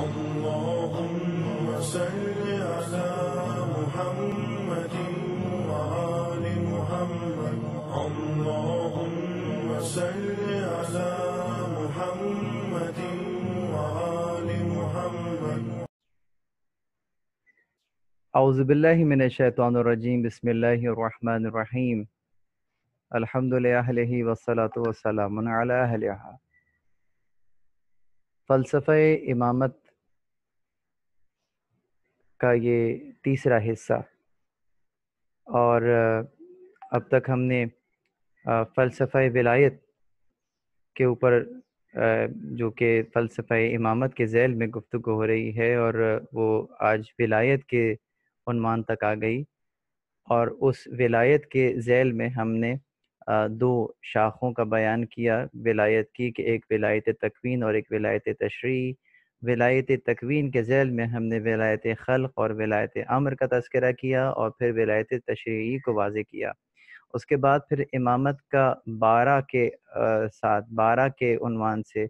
اللهم صل على محمد وآل محمد اللهم صل على محمد وآل محمد أعوذ بالله من الشيطان الرجيم بسم الله الرحمن الرحيم الحمد لله والصلاة والسلام على أهلها فلسفه امامت का ये तीसरा हिस्सा और अब तक हमने फ़लसफ़ विलायत के ऊपर जो कि फ़लसफ़ इमामत के ज़ैल में गुफ्तु हो रही है और वो आज विलायत के उनमान तक आ गई और उस विलायत के जैल में हमने दो शाखों का बयान किया विलायत की कि एक विलायत तकवीन और एक विलायत तशरी विलायत तकवीन के जैल में हमने विलायत ख़ल़ और विलायत अमर का तस्करा किया और फिर विलायत तशरी को वाज किया उसके बाद फिर इमामत का बारह के साथ बारह के उनवान से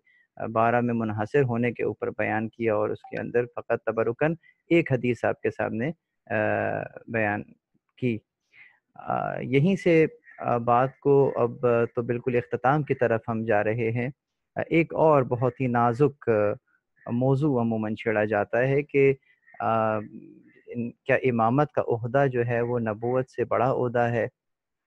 बारह में मुनहसर होने के ऊपर बयान किया और उसके अंदर फ़कत तबरुकन एक हदीस आपके सामने बयान की यहीं से बात को अब तो बिल्कुल अख्ताम की तरफ हम जा रहे हैं एक और बहुत ही नाजुक मौजू अमूमन छेड़ा जाता है कि क्या इमामत का उहदा जो है वो नबूत से बड़ा अहदा है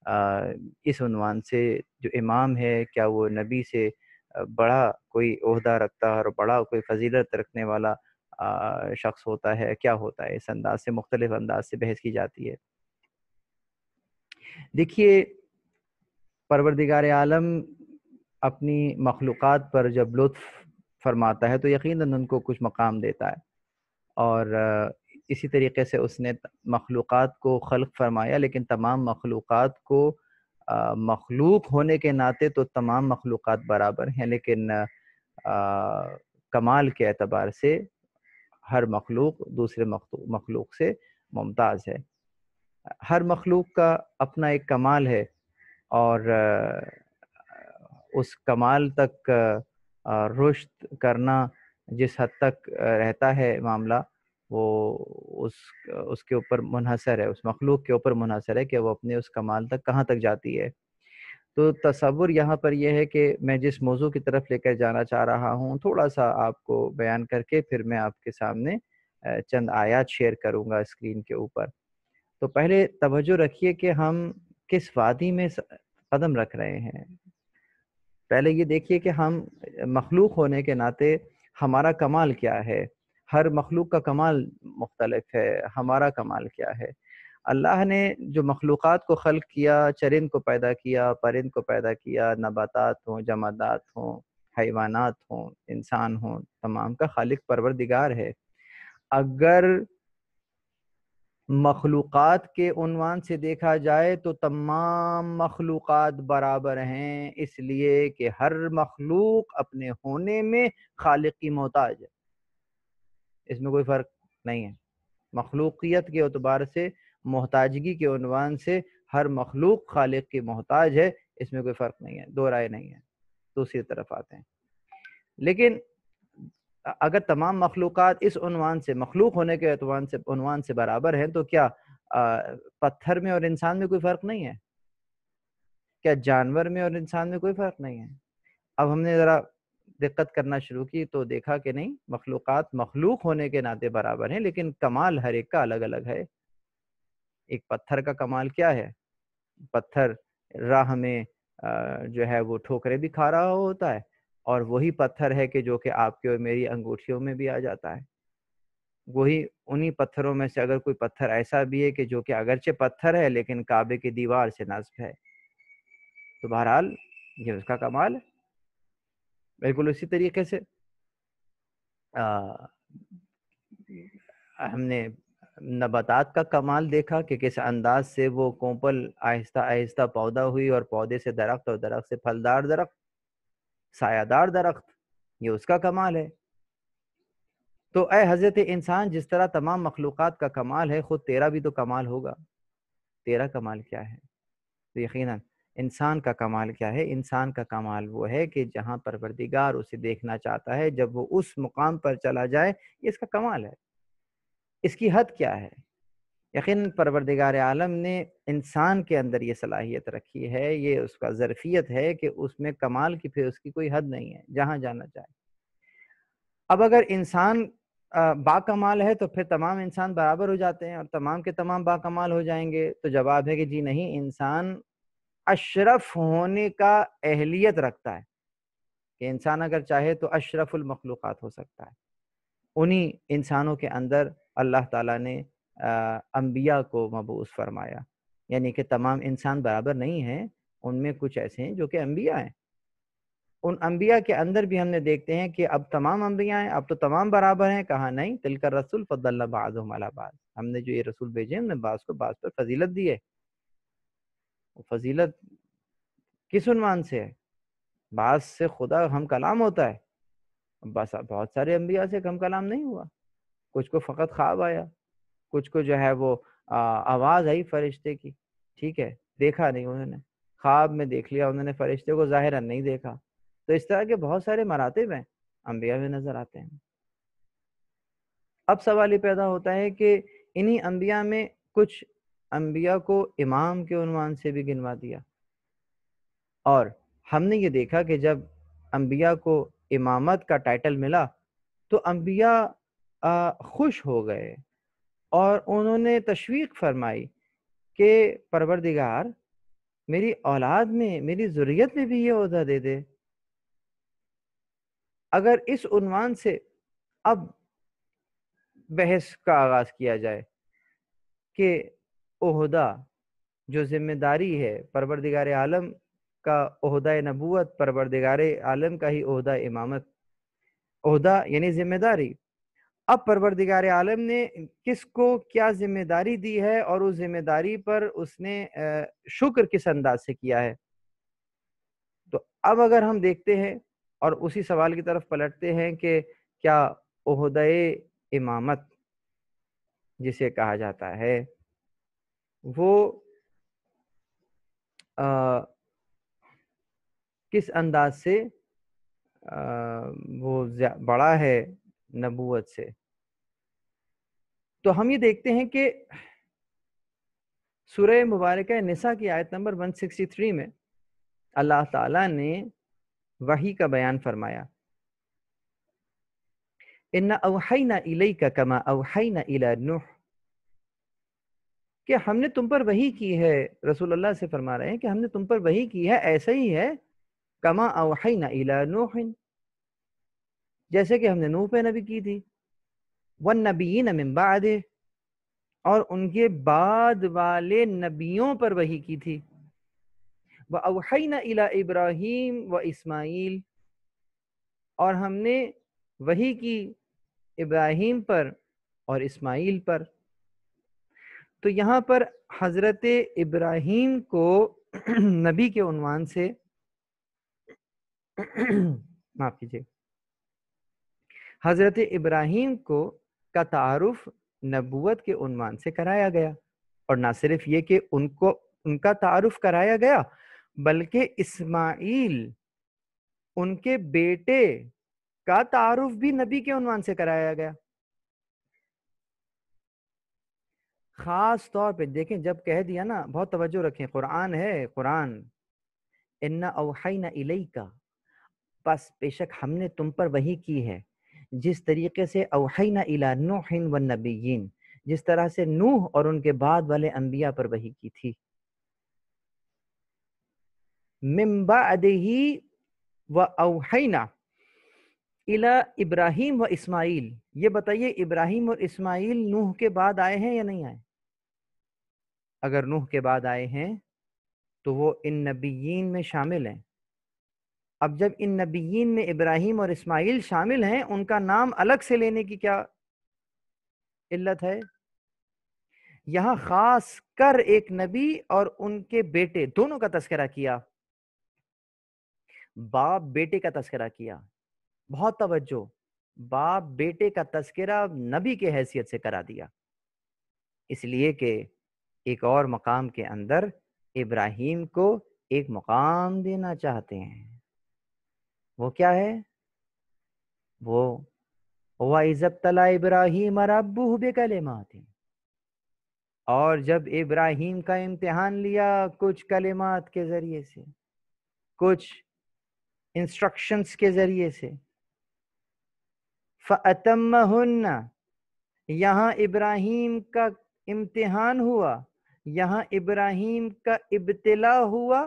आ, इस उनवान से जो इमाम है क्या वो नबी से बड़ा कोई उहदा रखता है और बड़ा कोई फजीलत रखने वाला शख्स होता है क्या होता है इस अंदाज से मुख्तलिफ अंदाज से बहस की जाती है देखिए परवरदिगार आलम अपनी मखलूक़ात पर जब लुत्फ़ फरमाता है तो यकीन उनको कुछ मकाम देता है और इसी तरीके से उसने मखलूक़ को खल्क फरमाया लेकिन तमाम मखलूक़ को मखलूक होने के नाते तो तमाम मखलूक़ बराबर हैं लेकिन आ, कमाल के अतबार से हर मखलूक दूसरे मखलूक से मुमताज़ है हर मखलूक का अपना एक कमाल है और उस कमाल तक रुश्त करना जिस हद तक रहता है मामला वो उस उसके ऊपर मुनहसर है उस मखलूक के ऊपर मुनहसर है कि वो अपने उस कमाल तक कहाँ तक जाती है तो तस्वुर यहाँ पर यह है कि मैं जिस मौजू की तरफ लेकर जाना चाह रहा हूँ थोड़ा सा आपको बयान करके फिर मैं आपके सामने चंद आयात शेयर करूँगा स्क्रीन के ऊपर तो पहले तवज्जो रखिए कि हम किस वादी में कदम रख रहे हैं पहले ये देखिए कि हम मखलूक होने के नाते हमारा कमाल क्या है हर मखलूक का कमाल मुख्तलफ है हमारा कमाल क्या है अल्लाह ने जो मखलूक़ को खल किया चरिंद को पैदा किया परिंद को पैदा किया नबातात हों जमादात हों हैवानात हों इंसान हों तमाम का खालिक परवरदिगार है अगर मखलूक़ात के उनवान से देखा जाए तो तमाम मखलूक़ बराबर हैं इसलिए कि हर मखलूक अपने होने में खालिक की मोहताज है इसमें कोई फ़र्क नहीं है मखलूकियत के अतबार से मोहताजगी के उनवान से हर मखलूक खालिक की मोहताज है इसमें कोई फ़र्क नहीं है दो राय नहीं है दूसरी तरफ आते हैं लेकिन अगर तमाम मखलूक इस उनवान से मखलूक होने के अतवान से उनवान से बराबर हैं तो क्या आ, पत्थर में और इंसान में कोई फ़र्क नहीं है क्या जानवर में और इंसान में कोई फ़र्क नहीं है अब हमने ज़रा दिक्कत करना शुरू की तो देखा कि नहीं मखलूक मखलूक होने के नाते बराबर हैं लेकिन कमाल हर एक का अलग अलग है एक पत्थर का कमाल क्या है पत्थर राह में जो है वो ठोकरें भी खा रहा होता है और वही पत्थर है कि जो कि आपके और मेरी अंगूठियों में भी आ जाता है वही उन्हीं पत्थरों में से अगर कोई पत्थर ऐसा भी है कि जो कि अगरचे पत्थर है लेकिन काबे की दीवार से नस्ब है तो बहरहाल ये उसका कमाल बिल्कुल उसी तरीके से आ, हमने नबतात का कमाल देखा कि किस अंदाज से वो कोंपल आहिस्ता आहिस्ता पौधा हुई और पौधे से दरख्त और दरख्त से फलदार दरख्त सायादार दरख्त ये उसका कमाल है तो ए हजरत इंसान जिस तरह तमाम मखलूक का कमाल है ख़ुद तेरा भी तो कमाल होगा तेरा कमाल क्या है तो यकीन इंसान का कमाल क्या है इंसान का कमाल वो है कि जहाँ परवरदिगार उसे देखना चाहता है जब वो उस मुकाम पर चला जाए इसका कमाल है इसकी हद क्या है यकीन परवरदिगार आलम ने इंसान के अंदर ये सलाहियत रखी है ये उसका ज़रफ़ियत है कि उसमें कमाल की फिर उसकी कोई हद नहीं है जहाँ जाना चाहे अब अगर इंसान बाकमाल है तो फिर तमाम इंसान बराबर हो जाते हैं और तमाम के तमाम बाकमाल हो जाएंगे तो जवाब है कि जी नहीं इंसान अशरफ होने का अहलियत रखता है कि इंसान अगर चाहे तो अशरफुलमखलूक हो सकता है उन्हीं इंसानों के अंदर अल्लाह ताला ने अम्बिया को मबूस फरमाया यानी कि तमाम इंसान बराबर नहीं हैं उनमें कुछ ऐसे हैं जो कि अम्बिया हैं उन अम्बिया के अंदर भी हमने देखते हैं कि अब तमाम अम्बिया हैं अब तो तमाम बराबर हैं कहा नहीं तिलकर रसूल फ़दल्ला बाज़ हमने जो ये रसूल भेजे हमने बाज़ को बाज़ पर फजीलत दी है फजीलत किस उनवान से है बास से खुदा हम कलाम होता है बस बहुत सारे अम्बिया से कम कलाम नहीं हुआ कुछ को फ़कत ख्वाब आया कुछ को जो है वो आवाज़ आई फरिश्ते की ठीक है देखा नहीं उन्होंने ख्वाब में देख लिया उन्होंने फरिश्ते को ज़ाहिर नहीं देखा तो इस तरह के बहुत सारे मरातब हैं अम्बिया में नज़र आते हैं अब सवाल ये पैदा होता है कि इन्हीं अंबिया में कुछ अम्बिया को इमाम के उनवान से भी गिनवा दिया और हमने ये देखा कि जब अम्बिया को इमामत का टाइटल मिला तो अम्बिया खुश हो गए और उन्होंने तशवीक फरमाई कि परवरदिगार मेरी औलाद में मेरी ज़रूरत में भी ये अहदा दे दे अगर इस उनवान से अब बहस का आगाज़ किया जाए कि ओहदा जो ज़िम्मेदारी है परवरदिगार आलम का अहदा नबूत परवरदिगार आलम का ही अहदा इमामत अहदा यानी ज़िम्मेदारी अब परवरदिगार आलम ने किसको क्या जिम्मेदारी दी है और उस जिम्मेदारी पर उसने शुक्र किस अंदाज से किया है तो अब अगर हम देखते हैं और उसी सवाल की तरफ पलटते हैं कि क्या उहदय इमामत जिसे कहा जाता है वो आ, किस अंदाज से आ, वो बड़ा है नबूत से तो हम ये देखते हैं कि सूर्य मुबारक निसा की आयत नंबर 163 में अल्लाह ताला ने वही का बयान फरमाया इन्ना ना इलई का कमा ना इला नुह कि हमने तुम पर वही की है रसूल अल्लाह से फरमा रहे हैं कि हमने तुम पर वही की है ऐसा ही है कमा ना इला नुहिन जैसे कि हमने नूह पे नबी की थी वन नबी मिम्बाद और उनके बाद वाले नबियों पर वही की थी व अवहैन इला इब्राहिम व इस्माइल और हमने वही की इब्राहिम पर और इस्माइल पर तो यहाँ पर हज़रत इब्राहिम को नबी के उनवान से माफ़ कीजिए हज़रत इब्राहिम को का तारफ़ नबूत के उन्वान से कराया गया और ना सिर्फ ये कि उनको उनका तारफ़ कराया गया बल्कि इस्माइल उनके बेटे का तारफ़ भी नबी के उन्वान से कराया गया ख़ास तौर पे देखें जब कह दिया ना बहुत तवज्जो रखें कुरान है कुरान इन्ना अवहाई ना इलई का बस बेशक हमने तुम पर वही की है जिस तरीके से अवहैना इला नूहिन व नबीन जिस तरह से नूह और उनके बाद वाले अंबिया पर वही की थी मिम्बा अदही व अवहैना इला इब्राहिम व इस्माइल ये बताइए इब्राहिम और इस्माइल नूह के बाद आए हैं या नहीं आए अगर नूह के बाद आए हैं तो वो इन नबीन में शामिल हैं अब जब इन नबीन में इब्राहिम और इस्माइल शामिल हैं उनका नाम अलग से लेने की क्या इल्लत है यहां खास कर एक नबी और उनके बेटे दोनों का तस्करा किया बाप बेटे का तस्करा किया बहुत तवज्जो बाप बेटे का तस्करा नबी के हैसियत से करा दिया इसलिए कि एक और मकाम के अंदर इब्राहिम को एक मकाम देना चाहते हैं वो क्या है वो वाइजब तला इब्राहिम रबू बेकलिमात और जब इब्राहिम का इम्तिहान लिया कुछ कलेमात के ज़रिए से कुछ इंस्ट्रक्शंस के ज़रिए से फ़तम यहाँ इब्राहिम का इम्तिहान हुआ यहाँ इब्राहिम का इब्तला हुआ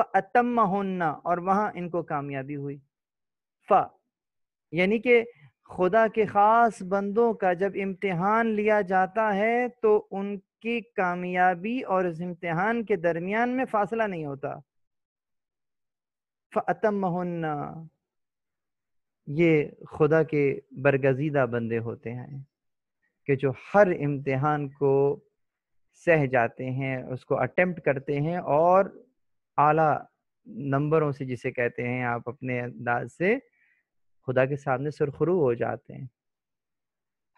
फ़तम और वहां इनको कामयाबी हुई फ़ा यानी कि खुदा के ख़ास बंदों का जब इम्तिहान लिया जाता है तो उनकी कामयाबी और इस इम्तिहान के दरमियान में फासला नहीं होता फ़तम ये खुदा के बरगजीदा बंदे होते हैं कि जो हर इम्तिहान को सह जाते हैं उसको अटेम्प्ट करते हैं और आला नंबरों से जिसे कहते हैं आप अपने अंदाज से खुदा के सामने सुरखरू हो जाते हैं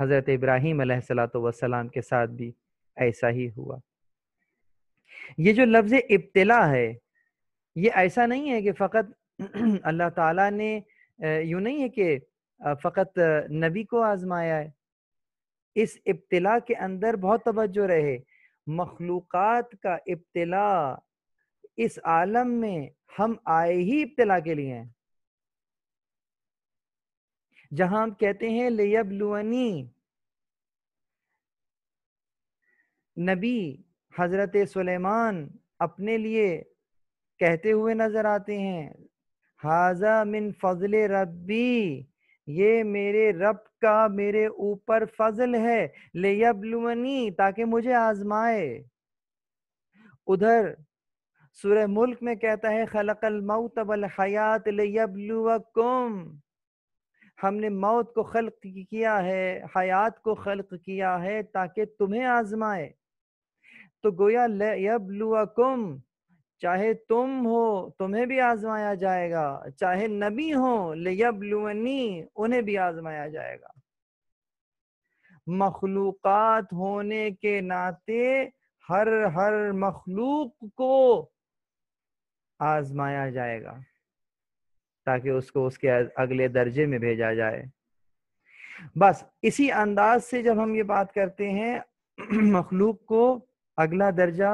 हज़रत इब्राहिम सलाम के साथ भी ऐसा ही हुआ ये जो लफ्ज़ इब्तला है ये ऐसा नहीं है कि फ़कत अल्लाह ताला ने यूँ नहीं है कि फ़कत नबी को आज़माया है इस इब्तला के अंदर बहुत तवज्जो रहे मखलूक़ का इब्तला इस आलम में हम आए ही इब्तला के लिए हैं जहां हम कहते हैं लुअनी नबी हजरत सुलेमान अपने लिए कहते हुए नजर आते हैं हाजा मिन फजल रबी ये मेरे रब का मेरे ऊपर फजल है लुअनी ताकि मुझे आजमाए उधर सूर्य मुल्क में कहता है खलकल मऊ तबल हयात लुअ हमने मौत को खल्क किया है हयात को खल्क किया है ताकि तुम्हें आजमाए तो गोया यबलुआकुम चाहे तुम हो तुम्हें भी आजमाया जाएगा चाहे नबी हो लबलुअनी उन्हें भी आजमाया जाएगा मखलूक होने के नाते हर हर मखलूक को आजमाया जाएगा ताकि उसको उसके अगले दर्जे में भेजा जाए बस इसी अंदाज से जब हम ये बात करते हैं मखलूक को अगला दर्जा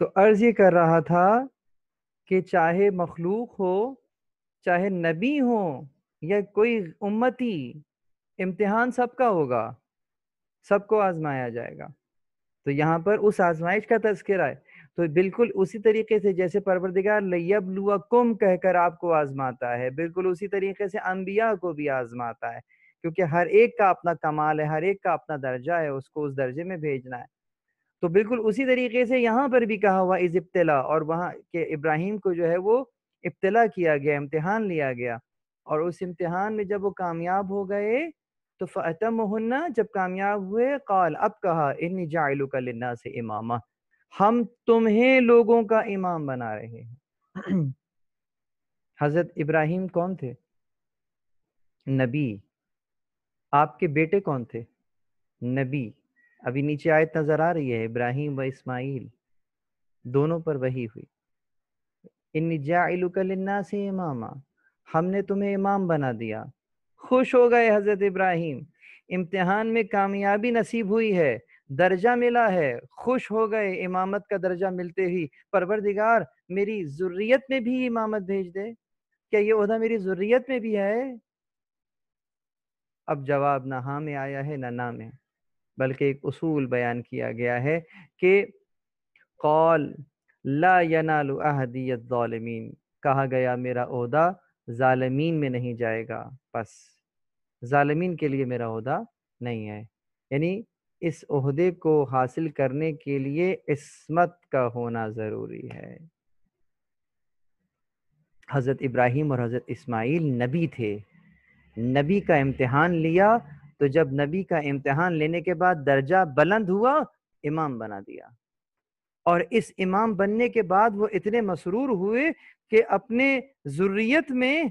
तो अर्ज ये कर रहा था कि चाहे मखलूक हो चाहे नबी हो या कोई उम्मती इम्तिहान सबका होगा सबको आजमाया जाएगा तो यहाँ पर उस आजमाइश का तस्करा है तो बिल्कुल उसी तरीके से जैसे परवरदिगार लैब लुआ कुम कहकर आपको आजमाता है बिल्कुल उसी तरीके से अम्बिया को भी आजमाता है क्योंकि हर एक का अपना कमाल है हर एक का अपना दर्जा है उसको उस दर्जे में भेजना है तो बिल्कुल उसी तरीके से यहाँ पर भी कहा हुआ इस इब्तला और वहाँ के इब्राहिम को जो है वो इब्तला किया गया इम्तहान लिया गया और उस इम्तहान में जब वो कामयाब हो गए तो फ़तम हन्ना जब कामयाब हुए कॉल अब कहा इन जायलू का लन्ना से इमामा हम तुम्हें लोगों का इमाम बना रहे हैं हज़रत इब्राहिम कौन थे नबी आपके बेटे कौन थे नबी अभी नीचे आयत नजर आ रही है इब्राहिम व इस्माइल दोनों पर वही हुई इन जाना से इमामा हमने तुम्हें इमाम बना दिया खुश हो गए हजरत इब्राहिम इम्तिहान में कामयाबी नसीब हुई है दर्जा मिला है खुश हो गए इमामत का दर्जा मिलते ही परवरदिगार मेरी जरूरीत में भी इमामत भेज दे क्या ये उदा मेरी जरूरीत में भी है अब जवाब ना हाँ में आया है ना ना में बल्कि एक उसूल बयान किया गया है कि कौल ला कहा गया मेरा उहदा ालमीन में नहीं जाएगा बस ालमीन के लिए मेरा उहदा नहीं है यानी इस उहदे को हासिल करने के लिए इसमत का होना ज़रूरी है हज़रत इब्राहिम और हज़रत इस्माइल नबी थे नबी का इम्तहान लिया तो जब नबी का इम्तिहान लेने के बाद दर्जा बुलंद हुआ इमाम बना दिया और इस इमाम बनने के बाद वो इतने मसरूर हुए कि अपने ज़ुर्रियत में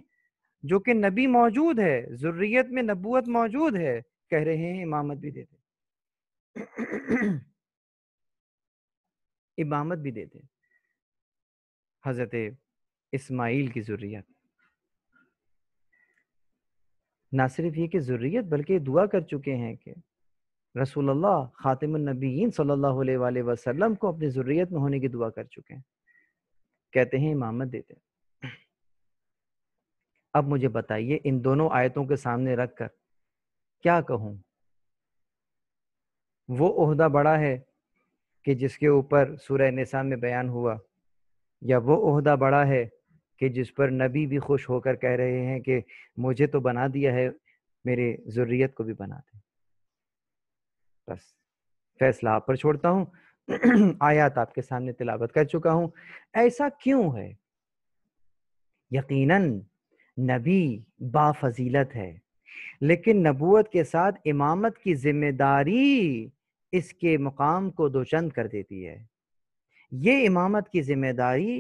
जो कि नबी मौजूद है ज़ुर्रियत में नबूत मौजूद है कह रहे हैं इमामत भी देते इमामत भी देते हज़रत इस्माइल की ज़ुर्रियत ना सिर्फ ये कि ज़रूरीत बल्कि दुआ कर चुके हैं कि रसोल्ला ख़ातमनबीन सल्लल्लाहु को अपनी ज़रूरीत में होने की दुआ कर चुके हैं कहते हैं इमामत देते हैं अब मुझे बताइए इन दोनों आयतों के सामने रख कर क्या कहूँ वो अहदा बड़ा है कि जिसके ऊपर सूर्य निसा में बयान हुआ या वो अहदा बड़ा है कि जिस पर नबी भी खुश होकर कह रहे हैं कि मुझे तो बना दिया है मेरे जरूरीत को भी बना दे बस फैसला आप पर छोड़ता हूँ आयात आपके सामने तिलावत कर चुका हूं ऐसा क्यों है यकीनन नबी बाफजीलत है लेकिन नबूत के साथ इमामत की जिम्मेदारी इसके मुकाम को दोचंद कर देती है ये इमामत की जिम्मेदारी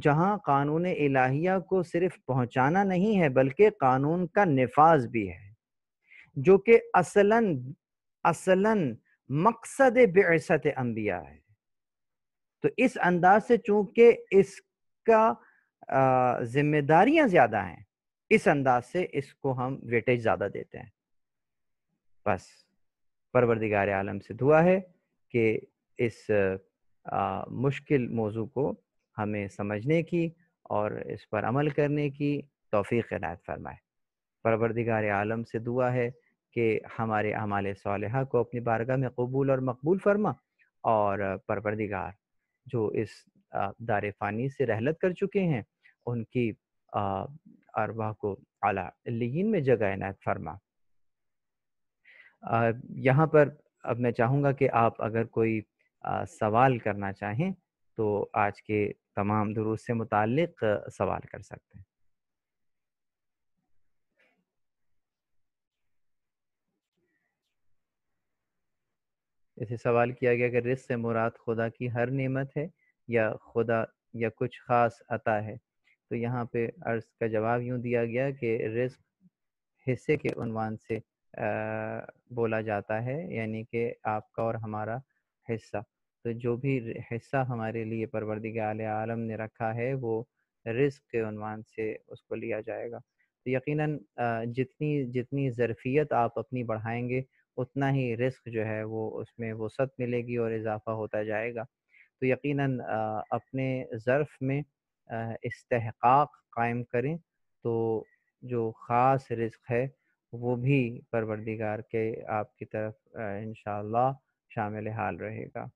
जहां कानून इलाहिया को सिर्फ पहुंचाना नहीं है बल्कि कानून का नफाज भी है जो कि असलन असलन मकसद बेसत अम्बिया है तो इस अंदाज से चूंकि इसका जिम्मेदारियां ज्यादा हैं इस अंदाज से इसको हम वेटेज ज़्यादा देते हैं बस परवरदिगार आलम से दुआ है कि इस आ, मुश्किल मौजू को हमें समझने की और इस पर अमल करने की तोफ़ी नायत फरमाए परवरदिगार आलम से दुआ है कि हमारे अमाल सालह को अपनी बारगाह में कबूल और मकबूल फरमा और परवरदिगार जो इस दार फ़ानी से रहलत कर चुके हैं उनकी अरवा को अलान में जगह इनायत फरमा यहाँ पर अब मैं चाहूँगा कि आप अगर कोई सवाल करना चाहें तो आज के तमाम दुरुस्त से मुतल सवाल कर सकते हैं इसे सवाल किया गया कि रिस्क से मुराद खुदा की हर नेमत है या खुदा या कुछ ख़ास अता है तो यहाँ पे अर्ज़ का जवाब यूँ दिया गया कि रिस्क हिस्से के उनवान से आ, बोला जाता है यानी कि आपका और हमारा हिस्सा तो जो भी हिस्सा हमारे लिए परवरदिगार आलम ने रखा है वो रिस्क के उनवान से उसको लिया जाएगा तो यकीनन जितनी जितनी ज़रफ़ियत आप अपनी बढ़ाएंगे उतना ही रिस्क जो है वो उसमें वसत मिलेगी और इजाफा होता जाएगा तो यकीनन अपने ज़र्फ़ में इस्तेहकाक कायम करें तो जो ख़ास रिस्क है वो भी परवरदिगार के आपकी तरफ इन शामिल हाल रहेगा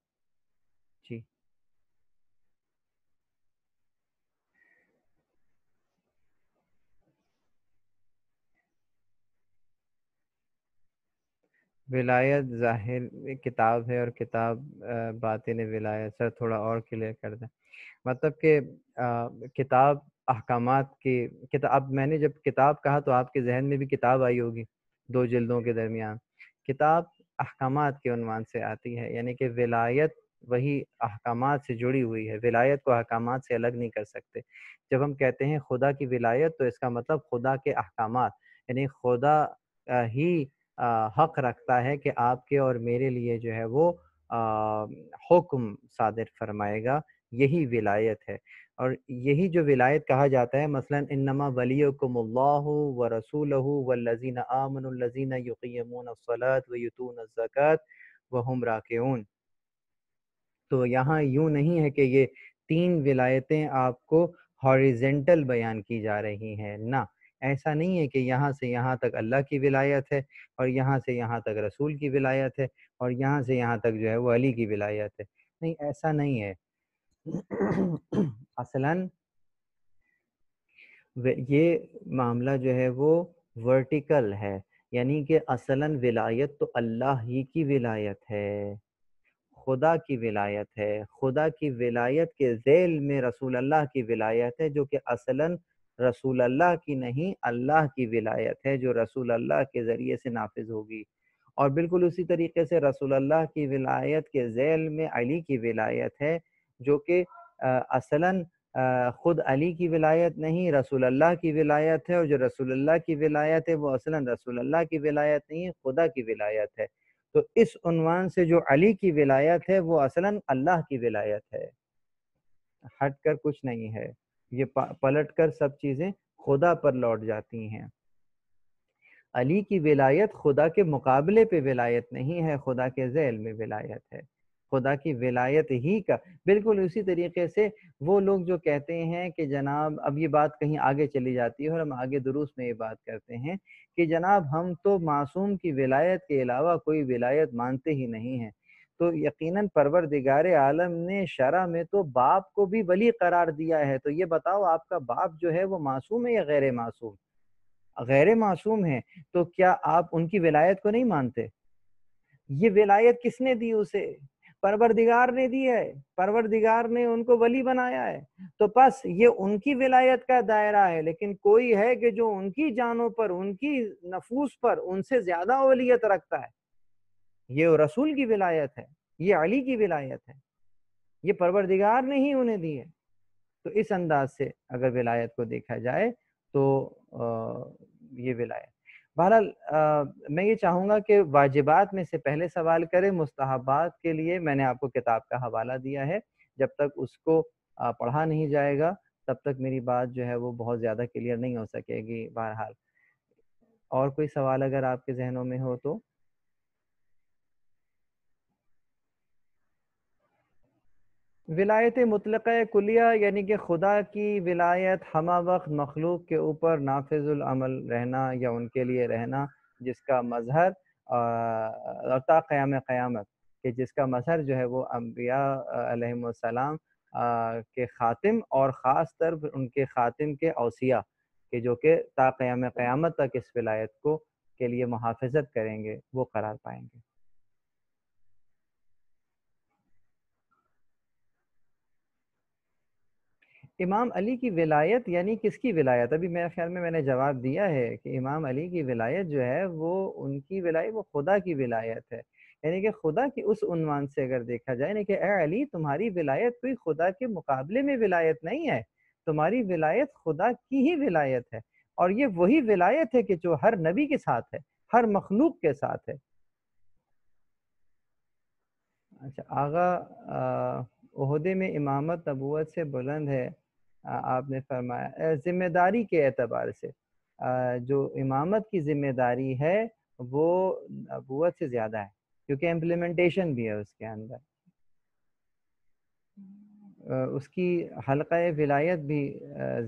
विलायत जाहिर किताब है और किताब बातिन विलायत सर थोड़ा और क्लियर कर दें मतलब कि किताब अहकाम की अब मैंने जब किताब कहा तो आपके जहन में भी किताब आई होगी दो जल्दों के दरमियान किताब अहकाम के अनवान से आती है यानी कि विलायत वही अहकाम से जुड़ी हुई है विलायत को अहकाम से अलग नहीं कर सकते जब हम कहते हैं खुदा की विलायत तो इसका मतलब खुदा के अहकाम यानी खुदा ही हक रखता है कि आपके और मेरे लिए जो है वो हुक्म सादर फरमाएगा यही विलायत है और यही जो विलायत कहा जाता है मसलन इन्नमा वलीकुमल्लाहु व रसूलहु वल्लजीना लजीना युकीमून सलात व यतून ज़कात व हम राकेऊन तो यहाँ यूं नहीं है कि ये तीन विलायतें आपको हॉरिजेंटल बयान की जा रही हैं ना ऐसा नहीं है कि यहाँ से यहाँ तक अल्लाह की विलायत है और यहाँ से यहाँ तक रसूल की विलायत है और यहाँ से यहाँ तक जो है वो अली की विलायत है नहीं ऐसा नहीं है असलन ये मामला जो है वो वर्टिकल है यानी कि असलन विलायत तो अल्लाह ही की विलायत है खुदा की विलायत है खुदा की विलायत के जेल में रसूल अल्लाह की विलायत है जो कि असलन रसूल अल्लाह की नहीं अल्लाह की विलायत है जो रसूल अल्लाह के ज़रिए से नाफिज होगी और बिल्कुल उसी तरीके से रसूल अल्लाह की विलायत के जैल में अली की विलायत है जो कि असलन ख़ुद अली की विलायत नहीं रसूल अल्लाह की विलायत है और जो रसूल अल्लाह की विलायत है वो असलन रसूल अल्लाह की विलायत नहीं खुदा की विलायत है तो इस उनवान से जो अली की विलायत है वो असलन अल्लाह की विलायत है हट कर कुछ नहीं है ये पलट कर सब चीज़ें खुदा पर लौट जाती हैं अली की विलायत खुदा के मुकाबले पे विलायत नहीं है खुदा के जैल में विलायत है खुदा की विलायत ही का बिल्कुल उसी तरीके से वो लोग जो कहते हैं कि जनाब अब ये बात कहीं आगे चली जाती है और हम आगे दुरुस्त में ये बात करते हैं कि जनाब हम तो मासूम की विलायत के अलावा कोई विलायत मानते ही नहीं है तो यकीनन दिगार आलम ने शरा में तो बाप को भी वली करार दिया है तो ये बताओ आपका बाप जो है वो मासूम है या गैर मासूम गैर मासूम है तो क्या आप उनकी विलायत को नहीं मानते ये विलायत किसने दी उसे परवरदिगार ने दी है परवरदिगार ने उनको वली बनाया है तो बस ये उनकी विलायत का दायरा है लेकिन कोई है कि जो उनकी जानों पर उनकी नफूस पर उनसे ज्यादा वलियत रखता है ये रसूल की विलायत है ये अली की विलायत है ये परवरदिगार ने ही उन्हें दी है तो इस अंदाज से अगर विलायत को देखा जाए तो ये विलायत बहरहाल मैं ये चाहूँगा कि वाजिबात में से पहले सवाल करें मुस्तबात के लिए मैंने आपको किताब का हवाला दिया है जब तक उसको पढ़ा नहीं जाएगा तब तक मेरी बात जो है वो बहुत ज़्यादा क्लियर नहीं हो सकेगी बहरहाल और कोई सवाल अगर आपके जहनों में हो तो विलायत मुतलक़ कुलिया यानी कि खुदा की विलायत हमा वक्त मखलूक के ऊपर नाफिजुलमल रहना या उनके लिए रहना जिसका मजहर अता क़याम कि जिसका मजहर जो है वो सलाम के ख़ातिम और ख़ास तर उनके ख़ातिम के अवसिया के जो कि ता क़याम तक इस विलायत को के लिए मुहाफ़त करेंगे वो करार पाएंगे इमाम अली की विलायत यानी किसकी विलायत अभी मेरे ख्याल में मैंने जवाब दिया है कि इमाम अली की विलायत जो है वो उनकी विलायत वो खुदा की विलायत है यानी कि खुदा की उस उनवान से अगर देखा जाए यानी कि ए अली तुम्हारी विलायत कोई खुदा के मुकाबले में विलायत नहीं है तुम्हारी विलायत खुदा की ही विलायत है और ये वही विलायत है कि जो हर नबी के साथ है हर मखलूक के साथ है अच्छा आगा आ, में इमामत अबूत से बुलंद है आपने फरमाया ज़िम्मेदारी के एतबार से जो इमामत की ज़िम्मेदारी है वो नबूत से ज़्यादा है क्योंकि इम्प्लीमेंटेशन भी है उसके अंदर उसकी हल्का विलायत भी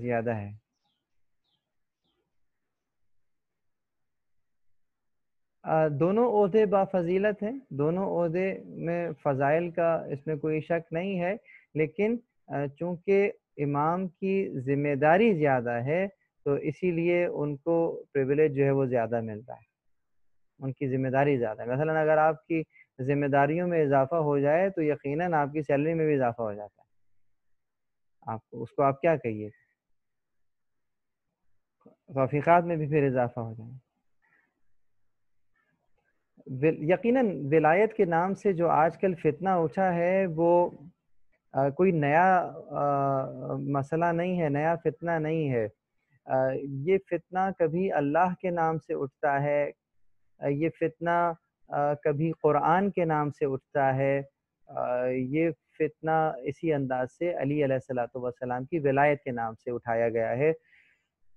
ज़्यादा है दोनों अहदे बाफजीलत हैं दोनों अहदे में फ़ज़ाइल का इसमें कोई शक नहीं है लेकिन चूंकि इमाम की जिम्मेदारी ज़्यादा है तो इसीलिए उनको प्रिविलेज जो है वो ज़्यादा मिलता है उनकी जिम्मेदारी ज़्यादा है मसला अगर आपकी जिम्मेदारियों में इजाफा हो जाए तो यकीन आपकी सैलरी में भी इजाफा हो जाता है आपको उसको आप क्या कहिए तोफ़ीक़ात में भी फिर इजाफा हो जाए यकीनन विलायत के नाम से जो आजकल फितना उठा है वो कोई नया आ, मसला नहीं है नया फितना नहीं है आ, ये फितना कभी अल्लाह के नाम से उठता है ये फितना आ, कभी कुरान के नाम से उठता है आ, ये फितना इसी अंदाज से अली सलाम की विलायत के नाम से उठाया गया है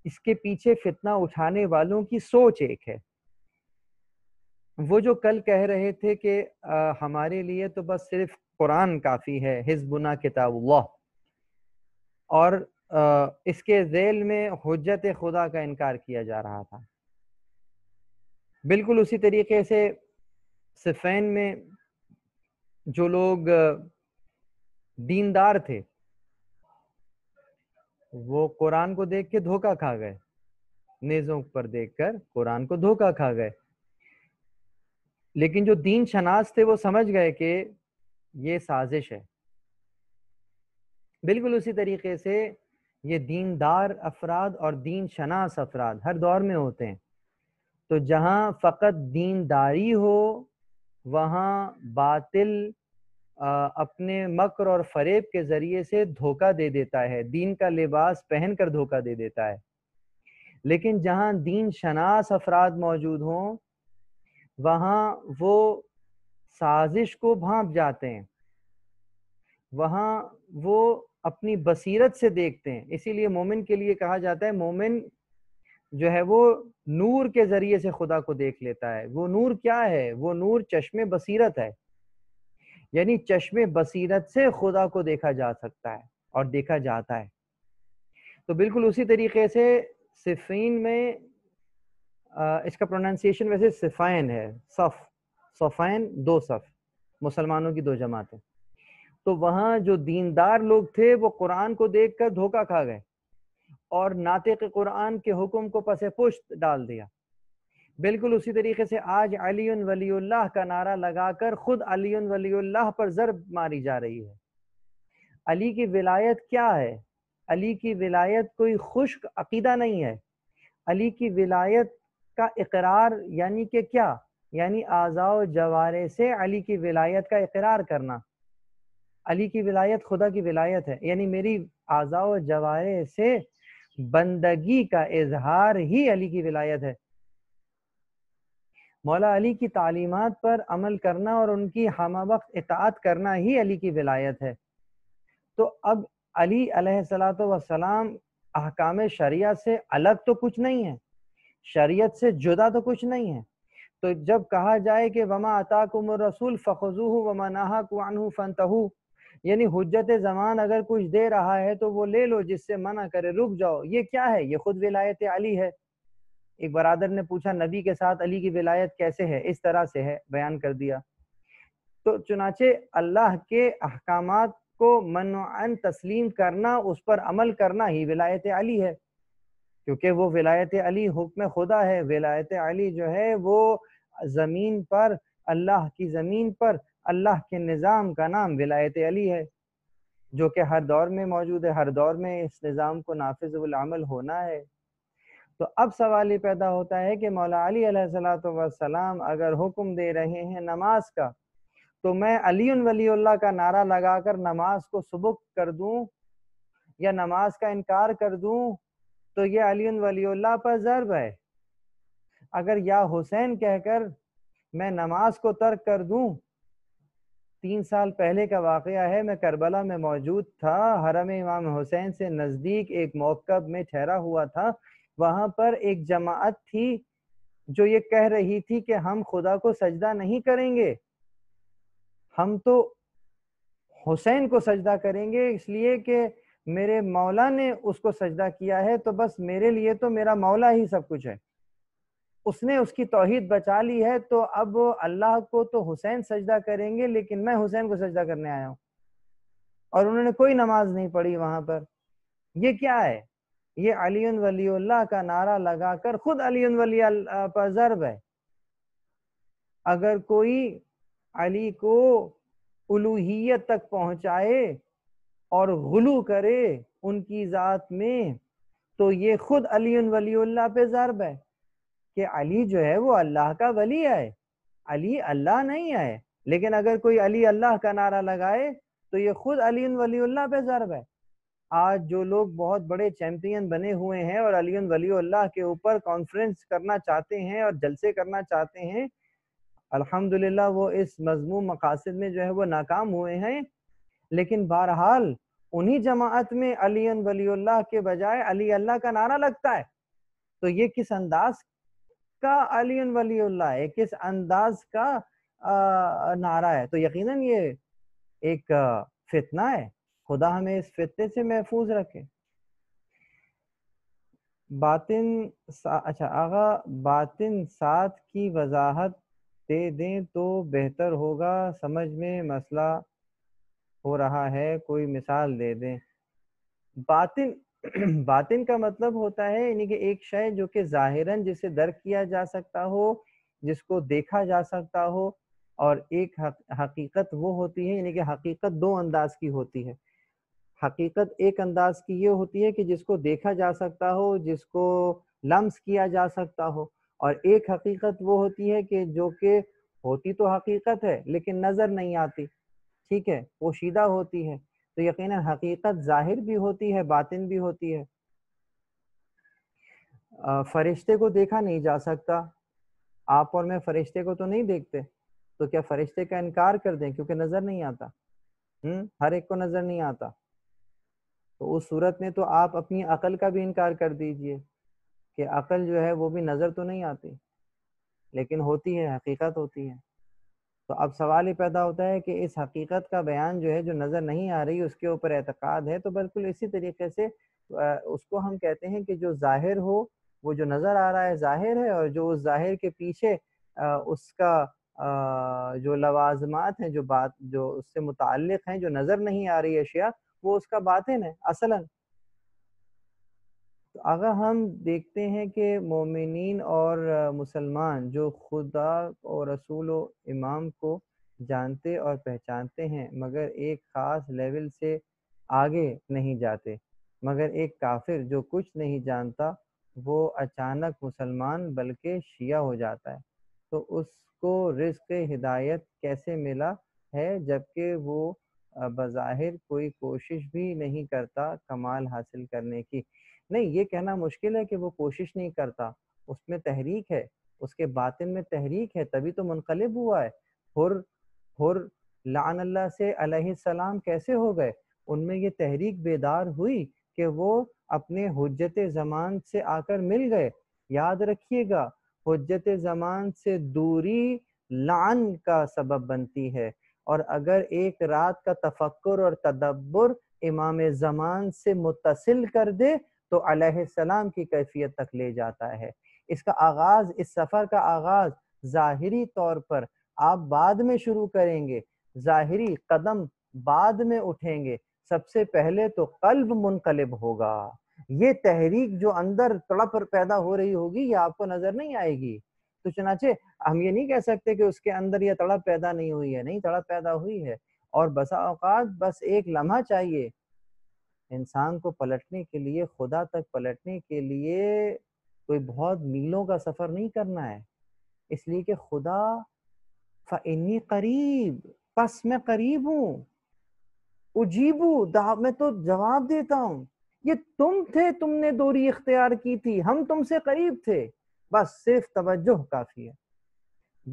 इसके पीछे फितना उठाने वालों की सोच एक है वो जो कल कह रहे थे कि हमारे लिए तो बस सिर्फ कुरान काफ़ी है हिजबुना किताबुल्लाह और इसके जेल में हजत खुदा का इनकार किया जा रहा था बिल्कुल उसी तरीके से सिफेन में जो लोग दीनदार थे वो कुरान को देख के धोखा खा गए नेजों पर देखकर कुरान को धोखा खा गए लेकिन जो दीन शनाज थे वो समझ गए कि ये साजिश है बिल्कुल उसी तरीके से ये दीनदार अफराद और दीन शनास अफराद हर दौर में होते हैं तो जहाँ फ़कत दीनदारी हो वहाँ बातिल अपने मकर और फरेब के ज़रिए से धोखा दे देता है दीन का लिबास पहन कर धोखा दे देता है लेकिन जहाँ दीन शनास अफराद मौजूद हों वहाँ वो साजिश को भाप जाते हैं वहां वो अपनी बसीरत से देखते हैं इसीलिए मोमिन के लिए कहा जाता है मोमिन जो है वो नूर के जरिए से खुदा को देख लेता है वो नूर क्या है वो नूर चश्मे बसीरत है यानी चश्मे बसीरत से खुदा को देखा जा सकता है और देखा जाता है तो बिल्कुल उसी तरीके से सिफीन में आ, इसका प्रोनाउंसिएशन वैसे सिफाइन है सफ़ सफ़ैन दो सफ़ मुसलमानों की दो जमातें तो वहाँ जो दीनदार लोग थे वो कुरान को देख कर धोखा खा गए और नाते कुरान के हुक्म को पसे पुश्त डाल दिया बिल्कुल उसी तरीके से आज अली वलील्ला का नारा लगाकर खुद अली वलील्ला पर ज़रब मारी जा रही है अली की विलायत क्या है अली की विलायत कोई खुश्क अकीदा नहीं है अली की विलायत का इकरार यानी कि क्या यानी आज़ाओ जवारे से अली की विलायत का इकरार करना अली की विलायत खुदा की विलायत है यानी मेरी आज़ाओ जवारे से बंदगी का इजहार ही अली की विलायत है मौला अली की तालीमत पर अमल करना और उनकी हम वक्त इतात करना ही अली की विलायत है तो अब अली सलाम अहकाम शरिया से अलग तो कुछ नहीं है शरीयत से जुदा तो कुछ नहीं है तो जब कहा जाए कि वमा अताकुम रसूल फ़खजू वमा नाहा कुआनू यानी हजत ज़मान अगर कुछ दे रहा है तो वो ले लो जिससे मना करे रुक जाओ ये क्या है ये खुद विलायत अली है एक बरदर ने पूछा नबी के साथ अली की विलायत कैसे है इस तरह से है बयान कर दिया तो चुनाचे अल्लाह के अहकाम को मन तस्लीम करना उस पर अमल करना ही विलायत अली है क्योंकि वो विलायत अली हुक्म खुदा है विलायत अली जो है वो ज़मीन पर अल्लाह की ज़मीन पर अल्लाह के निज़ाम का नाम विलायत अली है जो कि हर दौर में मौजूद है हर दौर में इस निज़ाम को नाफिजल होना है तो अब सवाल ये पैदा होता है कि मौला अली सलाम अगर हुक्म दे रहे हैं नमाज का तो मैं अली वली का नारा लगाकर नमाज को सबुक कर दूं या नमाज का इनकार कर दूं तो ये अली वली पर ज़रब है अगर या हुसैन कहकर मैं नमाज को तर्क कर दूं तीन साल पहले का वाकया है मैं करबला में मौजूद था हरम इमाम हुसैन से नज़दीक एक मौकब में ठहरा हुआ था वहां पर एक जमात थी जो ये कह रही थी कि हम खुदा को सजदा नहीं करेंगे हम तो हुसैन को सजदा करेंगे इसलिए कि मेरे मौला ने उसको सजदा किया है तो बस मेरे लिए तो मेरा मौला ही सब कुछ है उसने उसकी तोहहीद बचा ली है तो अब अल्लाह को तो हुसैन सजदा करेंगे लेकिन मैं हुसैन को सजदा करने आया हूँ और उन्होंने कोई नमाज नहीं पढ़ी वहां पर ये क्या है ये अली वली का नारा लगाकर खुद अली वली पर जरब है अगर कोई अली को उलूहियत तक पहुंचाए और गुलू करे उनकी ज़ात में तो ये खुद अली वली पे जरब है कि अली जो है वो अल्लाह का वली है अली अल्लाह नहीं है लेकिन अगर कोई अली अल्लाह का नारा लगाए तो ये खुद अली वलीउल्लाह पे ज़रब है आज जो लोग बहुत बड़े चैंपियन बने हुए हैं और अली वलीउल्लाह के ऊपर कॉन्फ्रेंस करना चाहते हैं और जलसे करना चाहते हैं अल्हम्दुलिल्लाह वो इस मजमूम मकासद में जो है वो नाकाम हुए हैं लेकिन बहरहाल उन्हीं जमात में अली वलीउल्लाह के बजाय अली अल्लाह का नारा लगता है तो ये किस अंदाज का अलियन वलीउल्ला है किस अंदाज का आ, नारा है तो यकीनन ये एक फितना है खुदा हमें इस फितने से महफूज रखे बातिन सा, अच्छा आगा बातिन साथ की वजाहत दे दें तो बेहतर होगा समझ में मसला हो रहा है कोई मिसाल दे दें बातिन बातिन का मतलब होता है यानी कि एक शय जो कि जाहिरन जिसे दर किया जा सकता हो जिसको देखा जा सकता हो और एक हक, हकीकत वो होती है यानी कि हकीकत दो अंदाज की होती है हकीकत एक अंदाज की ये होती है कि जिसको देखा जा सकता हो जिसको लम्स किया जा सकता हो और एक हकीकत वो होती है कि जो कि होती तो हकीकत है लेकिन नज़र नहीं आती ठीक है पोशीदा होती है तो यकीनन हकीकत जाहिर भी होती है बातिन भी होती है फरिश्ते को देखा नहीं जा सकता आप और मैं फरिश्ते को तो नहीं देखते तो क्या फरिश्ते का इनकार कर दें क्योंकि नज़र नहीं आता हम्म हर एक को नज़र नहीं आता तो उस सूरत में तो आप अपनी अकल का भी इनकार कर दीजिए कि अकल जो है वो भी नज़र तो नहीं आती लेकिन होती है हकीकत होती है तो अब सवाल ही पैदा होता है कि इस हकीकत का बयान जो है जो नज़र नहीं आ रही उसके ऊपर एतक़ाद है तो बिल्कुल इसी तरीके से उसको हम कहते हैं कि जो ज़ाहिर हो वो जो नज़र आ रहा है ज़ाहिर है और जो उस ज़ाहिर के पीछे उसका जो लवाजमात हैं जो बात जो उससे मुतल हैं जो नज़र नहीं आ रही अशिया वो उसका बातें है असला तो अगर हम देखते हैं कि मोमिन और मुसलमान जो खुदा और रसूल व इमाम को जानते और पहचानते हैं मगर एक ख़ास लेवल से आगे नहीं जाते मगर एक काफिर जो कुछ नहीं जानता वो अचानक मुसलमान बल्कि शिया हो जाता है तो उसको रिस्क हिदायत कैसे मिला है जबकि वो बज़ाहिर कोई कोशिश भी नहीं करता कमाल हासिल करने की नहीं ये कहना मुश्किल है कि वो कोशिश नहीं करता उसमें तहरीक है उसके बातिन में तहरीक है तभी तो मुनकलब हुआ है हुर हुर लान से सलाम कैसे हो गए उनमें ये तहरीक बेदार हुई कि वो अपने हजत ज़मान से आकर मिल गए याद रखिएगा हजत ज़मान से दूरी लान का सबब बनती है और अगर एक रात का तफक्र और तदब्बर इमाम ज़मान से मुतसिल कर दे तो अलैहिस्सलाम की कैफियत तक ले जाता है इसका आगाज इस सफ़र का आगाज जाहिरी तौर पर आप बाद में शुरू करेंगे जाहिरी कदम बाद में उठेंगे सबसे पहले तो कल्ब मुनकलब होगा ये तहरीक जो अंदर तड़प पैदा हो रही होगी ये आपको नजर नहीं आएगी तो चनाचे हम ये नहीं कह सकते कि उसके अंदर यह तड़प पैदा नहीं हुई है नहीं तड़प पैदा हुई है और बसा औकात बस एक लम्हा चाहिए इंसान को पलटने के लिए खुदा तक पलटने के लिए कोई बहुत मीलों का सफ़र नहीं करना है इसलिए कि खुदा फ़नी करीब बस मैं करीब हूँ उजीबू मैं तो जवाब देता हूँ ये तुम थे तुमने दूरी इख्तियार की थी हम तुमसे करीब थे बस सिर्फ तवज्जो काफ़ी है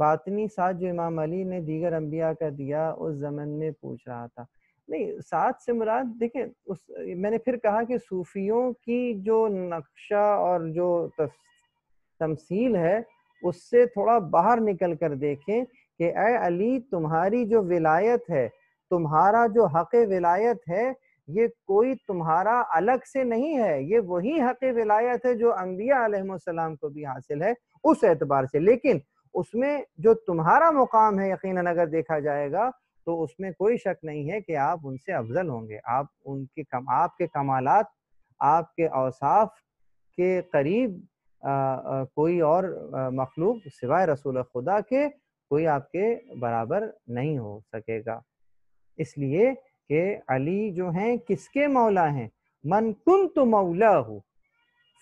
बातनी साथ जो इमाम अली ने दीगर अंबिया का दिया उस जमन में पूछ रहा था नहीं सात से मुराद देखें उस मैंने फिर कहा कि सूफियों की जो नक्शा और जो तमसील है उससे थोड़ा बाहर निकल कर देखें कि ए अली तुम्हारी जो विलायत है तुम्हारा जो हक विलायत है ये कोई तुम्हारा अलग से नहीं है ये वही हक विलायत है जो अम्बिया आलम को भी हासिल है उस एतबार से लेकिन उसमें जो तुम्हारा मुकाम है यकीन अगर देखा जाएगा तो उसमें कोई शक नहीं है कि आप उनसे अफजल होंगे आप उनके कम आपके कमाल आपके अवसाफ के करीब आ, आ, कोई और मखलूक सिवाय रसूल खुदा के कोई आपके बराबर नहीं हो सकेगा इसलिए कि अली जो हैं किसके मौला हैं मन कुन तो मौला हो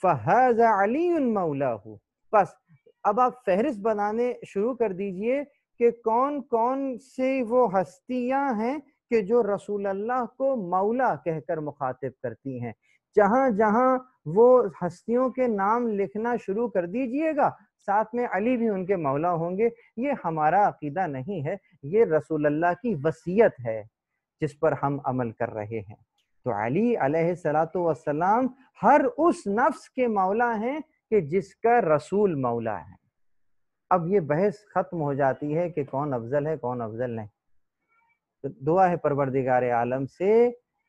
फहज अली मौला हो बस अब आप फहरिस्त बनाने शुरू कर दीजिए कि कौन कौन से वो हस्तियां हैं कि जो रसूल अल्लाह को मौला कहकर मुखातिब करती हैं जहाँ जहाँ वो हस्तियों के नाम लिखना शुरू कर दीजिएगा साथ में अली भी उनके मौला होंगे ये हमारा अकीदा नहीं है ये रसूल अल्लाह की वसीयत है जिस पर हम अमल कर रहे हैं तो अली सलाम हर उस नफ्स के मौला हैं कि जिसका रसूल मौला है अब ये बहस ख़त्म हो जाती है कि कौन अफजल है कौन अफजल नहीं तो दुआ है परवरदिगार आलम से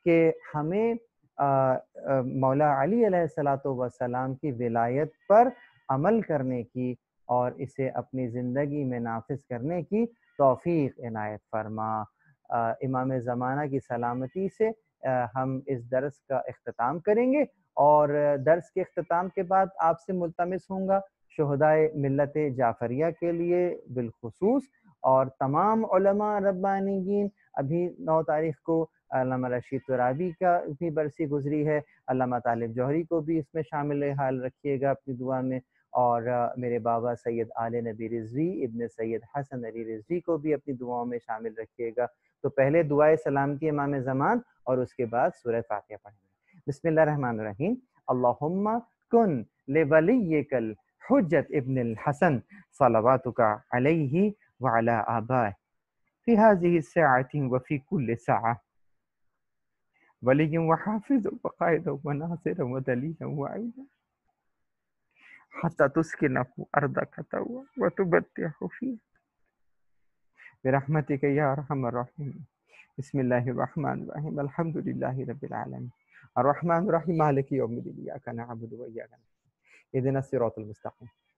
कि हमें मौला अली सलाम की विलायत पर अमल करने की और इसे अपनी ज़िंदगी में नाफिज करने की तोफ़ी इनायत फरमा आ, इमाम ज़माना की सलामती से आ, हम इस दर्स का अख्ताम करेंगे और दर्स के अख्ताम के बाद आपसे मुलतमस होंगे शहदाय मिलत जाफरिया के लिए बिलखसूस और तमाम रब्बानी अभी नौ तारीख को अलामा रशीद तुराबी का भी बरसी गुजरी है अलामा तालिब जौहरी को भी इसमें शामिल हाल रखिएगा अपनी दुआ में और मेरे बाबा सैयद आल नबी रिजवी इबन सैयद हसन अली रिजवी को भी अपनी दुआओं में शामिल रखिएगा तो पहले दुआ सलाम की इमाम जमान और उसके बाद सुर फातिया पढ़ेंगे बिस्मिल्लाम रहीम अल्लाहुम्मा ले वली ये कल حجة ابن الحسن صلواتك عليه وعلى آبائه في هذه الساعة وفي كل ساعة ولي وحافظ وقائد وناصر ودليل وعيدا حتى تسكنه أرضك توا وتبتح فيه برحمتك يا أرحم الراحمين بسم الله الرحمن الرحيم الحمد لله رب العالمين الرحمن الرحيم مالك يوم الدين إياك نعبد وإياك نستعين اهدنا الصراط المستقيم